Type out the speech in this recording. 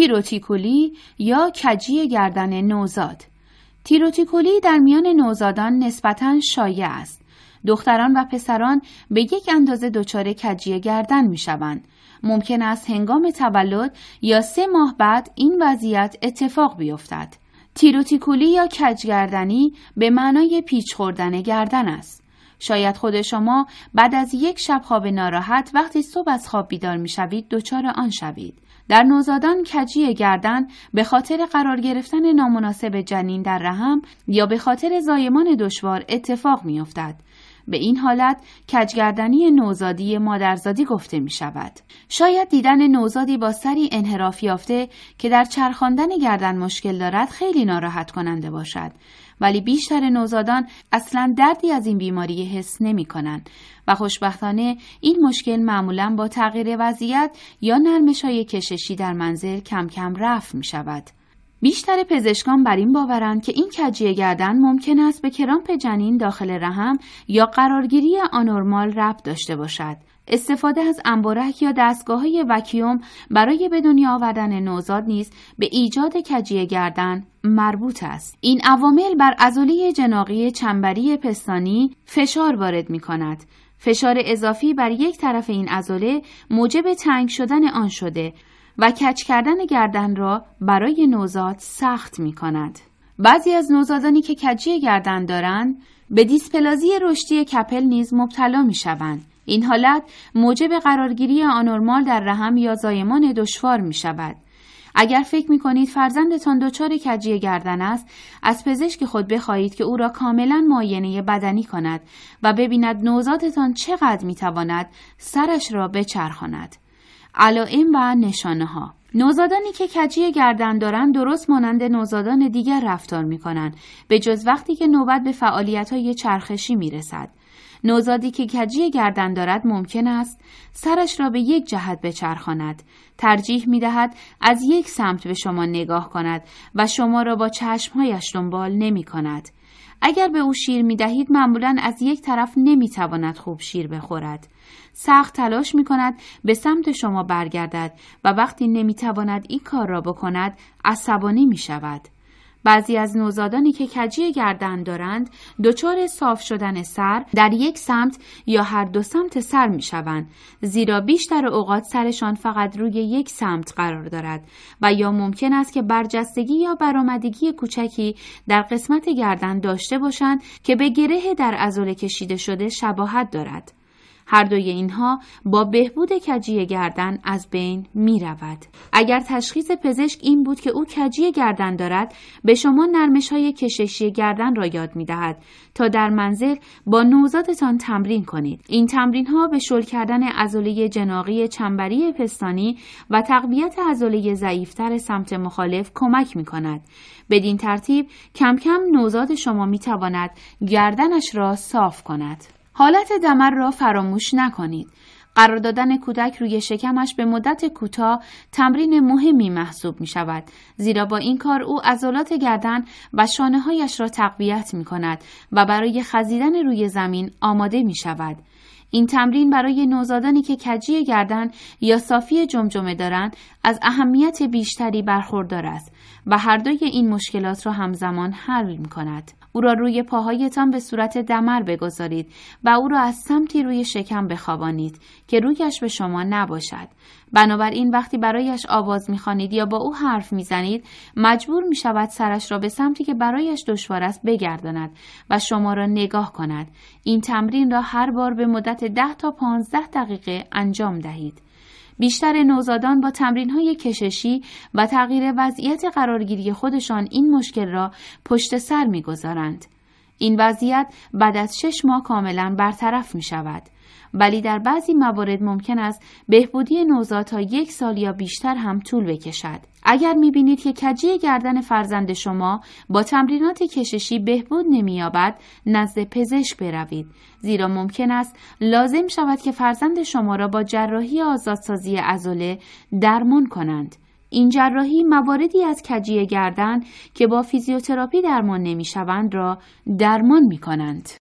تیروتیکولی یا کجی گردن نوزاد تیروتیکولی در میان نوزادان نسبتا شایع است دختران و پسران به یک اندازه دچار کجی گردن می شوند. ممکن است هنگام تولد یا سه ماه بعد این وضعیت اتفاق بیفتد. تیروتیکولی یا کجگردنی به معنای پیچ خوردن گردن است. شاید خود شما بعد از یک شب خواب ناراحت وقتی صبح از خواب بیدار می شوید دچار آن شوید. در نوزادان کجی گردن به خاطر قرار گرفتن نامناسب جنین در رحم یا به خاطر زایمان دشوار اتفاق میافتد به این حالت کجگردنی نوزادی مادرزادی گفته می شود. شاید دیدن نوزادی با سری انحراف یافته که در چرخاندن گردن مشکل دارد خیلی ناراحت کننده باشد. ولی بیشتر نوزادان اصلا دردی از این بیماری حس نمی کنند و خوشبختانه این مشکل معمولا با تغییر وضعیت یا نرمش های کششی در منزل کم کم رفت می شود. بیشتر پزشکان بر این باورند که این کجیه گردن ممکن است به کرامپ جنین داخل رحم یا قرارگیری آنورمال ربط داشته باشد. استفاده از انبارک یا دستگاه های وکیوم برای به دنیا آوردن نوزاد نیز به ایجاد کجیه گردن مربوط است. این عوامل بر ازولی جناقی چنبری پستانی فشار وارد می کند. فشار اضافی بر یک طرف این ازوله موجب تنگ شدن آن شده و کچ کردن گردن را برای نوزاد سخت می کند. بعضی از نوزادانی که کجی گردن دارند به دیسپلازی رشدی کپل نیز مبتلا می شوند. این حالت موجب قرارگیری آنورمال در رحم یا زایمان دشوار می شود. اگر فکر می کنید فرزندتان دچار کجی گردن است از پزشک خود بخواهید که او را کاملا معاینه بدنی کند و ببیند نوزادتان چقدر می تواند سرش را بچرخاند علائم و نشانه ها نوزادانی که کجی گردن دارند درست مانند نوزادان دیگر رفتار می کنند به جز وقتی که نوبت به فعالیت های چرخشی می رسد. نوزادی که کجی گردن دارد ممکن است سرش را به یک جهت بچرخاند ترجیح می دهد از یک سمت به شما نگاه کند و شما را با چشمهایش دنبال نمی کند اگر به او شیر می دهید معمولا از یک طرف نمی تواند خوب شیر بخورد. سخت تلاش می کند به سمت شما برگردد و وقتی نمی تواند این کار را بکند عصبانی می شود. بعضی از نوزادانی که کجی گردن دارند دچار صاف شدن سر در یک سمت یا هر دو سمت سر می شوند زیرا بیشتر اوقات سرشان فقط روی یک سمت قرار دارد و یا ممکن است که برجستگی یا برآمدگی کوچکی در قسمت گردن داشته باشند که به گره در ازول کشیده شده شباهت دارد هر دوی اینها با بهبود کجی گردن از بین می رود. اگر تشخیص پزشک این بود که او کجی گردن دارد به شما نرمش های کششی گردن را یاد می دهد تا در منزل با نوزادتان تمرین کنید. این تمرین ها به شل کردن ازولی جناغی چنبری پستانی و تقویت ازولی ضعیفتر سمت مخالف کمک می کند. بدین ترتیب کم کم نوزاد شما می تواند گردنش را صاف کند. حالت دمر را فراموش نکنید. قرار دادن کودک روی شکمش به مدت کوتاه تمرین مهمی محسوب می شود زیرا با این کار او عضلات گردن و شانه هایش را تقویت می کند و برای خزیدن روی زمین آماده می شود. این تمرین برای نوزادانی که کجی گردن یا صافی جمجمه دارند از اهمیت بیشتری برخوردار است و هر دوی این مشکلات را همزمان حل می کند. او را روی پاهایتان به صورت دمر بگذارید و او را از سمتی روی شکم بخوابانید که رویش به شما نباشد بنابراین وقتی برایش آواز میخوانید یا با او حرف میزنید مجبور می شود سرش را به سمتی که برایش دشوار است بگرداند و شما را نگاه کند این تمرین را هر بار به مدت 10 تا 15 دقیقه انجام دهید بیشتر نوزادان با تمرین های کششی و تغییر وضعیت قرارگیری خودشان این مشکل را پشت سر میگذارند این وضعیت بعد از شش ماه کاملا برطرف می شود. ولی در بعضی موارد ممکن است بهبودی نوزاد تا یک سال یا بیشتر هم طول بکشد. اگر می بینید که کجی گردن فرزند شما با تمرینات کششی بهبود نمی نمییابد نزد پزشک بروید زیرا ممکن است لازم شود که فرزند شما را با جراحی آزادسازی عضله درمان کنند این جراحی مواردی از کجیه گردن که با فیزیوتراپی درمان نمی شوند را درمان می کنند.